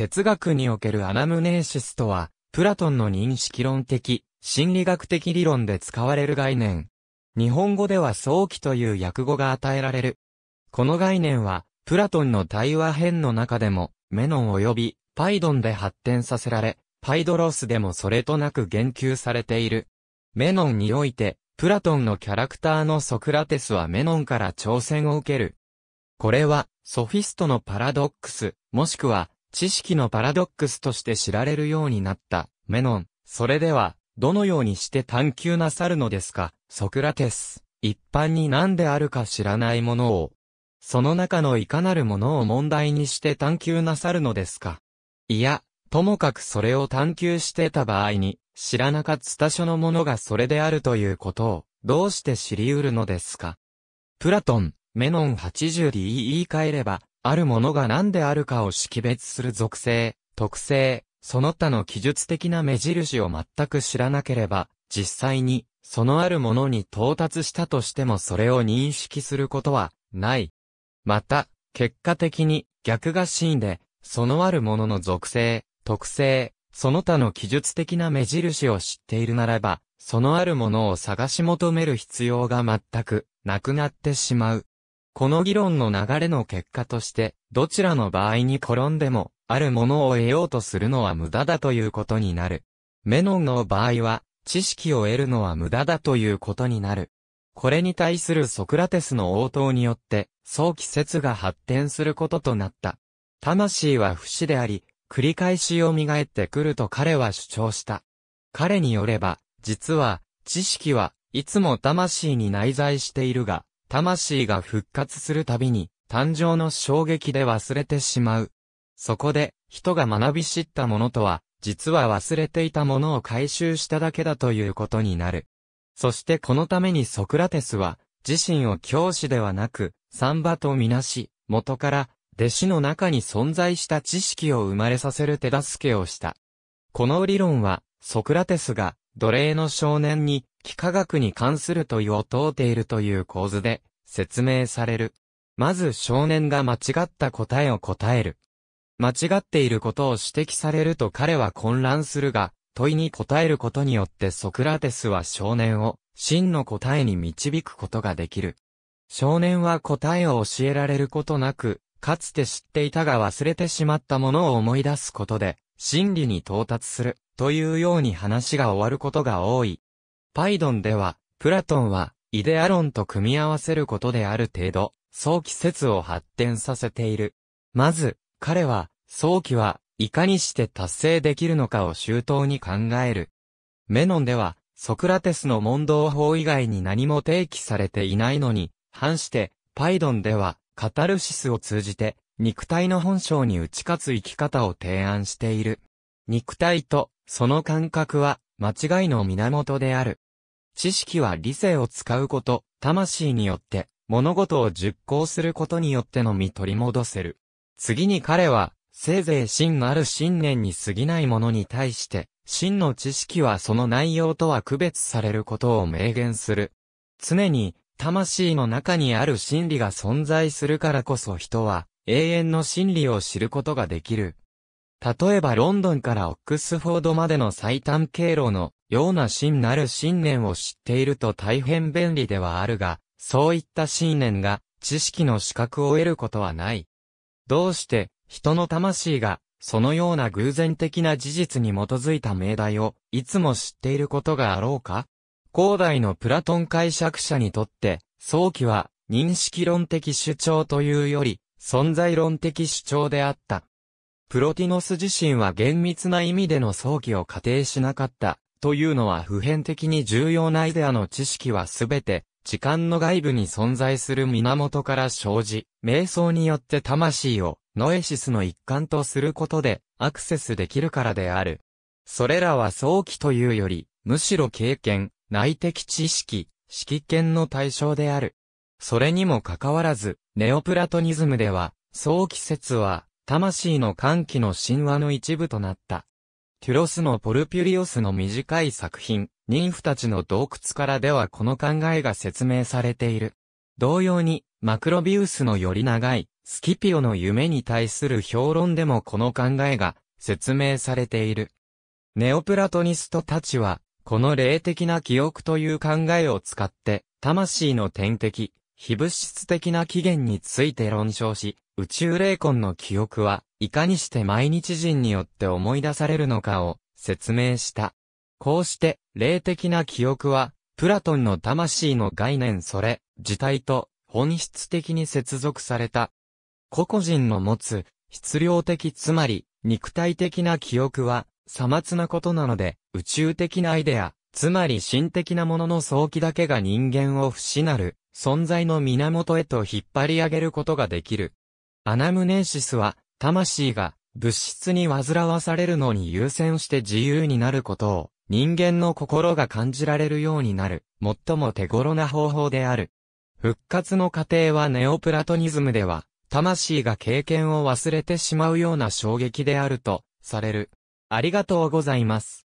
哲学におけるアナムネーシスとは、プラトンの認識論的、心理学的理論で使われる概念。日本語では早期という訳語が与えられる。この概念は、プラトンの対話編の中でも、メノン及び、パイドンで発展させられ、パイドロスでもそれとなく言及されている。メノンにおいて、プラトンのキャラクターのソクラテスはメノンから挑戦を受ける。これは、ソフィストのパラドックス、もしくは、知識のパラドックスとして知られるようになった、メノン。それでは、どのようにして探求なさるのですか、ソクラテス。一般に何であるか知らないものを、その中のいかなるものを問題にして探求なさるのですか。いや、ともかくそれを探求してた場合に、知らなかった所のものがそれであるということを、どうして知り得るのですか。プラトン、メノン 80D 言い換えれば、あるものが何であるかを識別する属性、特性、その他の記述的な目印を全く知らなければ、実際に、そのあるものに到達したとしてもそれを認識することは、ない。また、結果的に、逆が真で、そのあるものの属性、特性、その他の記述的な目印を知っているならば、そのあるものを探し求める必要が全くなくなってしまう。この議論の流れの結果として、どちらの場合に転んでも、あるものを得ようとするのは無駄だということになる。メノンの場合は、知識を得るのは無駄だということになる。これに対するソクラテスの応答によって、早期説が発展することとなった。魂は不死であり、繰り返しをってくると彼は主張した。彼によれば、実は、知識はいつも魂に内在しているが、魂が復活するたびに、誕生の衝撃で忘れてしまう。そこで、人が学び知ったものとは、実は忘れていたものを回収しただけだということになる。そしてこのためにソクラテスは、自身を教師ではなく、三馬とみなし、元から、弟子の中に存在した知識を生まれさせる手助けをした。この理論は、ソクラテスが奴隷の少年に、幾何学に関する問いを問うているという構図で、説明される。まず少年が間違った答えを答える。間違っていることを指摘されると彼は混乱するが、問いに答えることによってソクラテスは少年を真の答えに導くことができる。少年は答えを教えられることなく、かつて知っていたが忘れてしまったものを思い出すことで、真理に到達する。というように話が終わることが多い。パイドンでは、プラトンは、イデア論と組み合わせることである程度、早期説を発展させている。まず、彼は、早期はいかにして達成できるのかを周到に考える。メノンでは、ソクラテスの問答法以外に何も提起されていないのに、反して、パイドンでは、カタルシスを通じて、肉体の本性に打ち勝つ生き方を提案している。肉体とその感覚は間違いの源である。知識は理性を使うこと、魂によって物事を熟考することによってのみ取り戻せる。次に彼は、せいぜい真ある信念に過ぎないものに対して、真の知識はその内容とは区別されることを明言する。常に、魂の中にある真理が存在するからこそ人は、永遠の真理を知ることができる。例えばロンドンからオックスフォードまでの最短経路のような真なる信念を知っていると大変便利ではあるが、そういった信念が知識の資格を得ることはない。どうして人の魂がそのような偶然的な事実に基づいた命題をいつも知っていることがあろうか後代のプラトン解釈者にとって早期は認識論的主張というより存在論的主張であった。プロティノス自身は厳密な意味での早期を仮定しなかった、というのは普遍的に重要なイデアの知識はすべて、時間の外部に存在する源から生じ、瞑想によって魂をノエシスの一環とすることでアクセスできるからである。それらは早期というより、むしろ経験、内的知識、識見の対象である。それにもかかわらず、ネオプラトニズムでは、早期説は、魂の歓喜の神話の一部となった。テュロスのポルピュリオスの短い作品、妊婦たちの洞窟からではこの考えが説明されている。同様に、マクロビウスのより長い、スキピオの夢に対する評論でもこの考えが説明されている。ネオプラトニストたちは、この霊的な記憶という考えを使って、魂の天敵、非物質的な起源について論証し、宇宙霊魂の記憶はいかにして毎日人によって思い出されるのかを説明した。こうして、霊的な記憶は、プラトンの魂の概念それ、自体と本質的に接続された。個々人の持つ、質量的つまり、肉体的な記憶は、さまつなことなので、宇宙的なアイデア、つまり神的なものの早期だけが人間を不死なる、存在の源へと引っ張り上げることができる。アナムネーシスは、魂が物質に煩わされるのに優先して自由になることを、人間の心が感じられるようになる、最も手頃な方法である。復活の過程はネオプラトニズムでは、魂が経験を忘れてしまうような衝撃であると、される。ありがとうございます。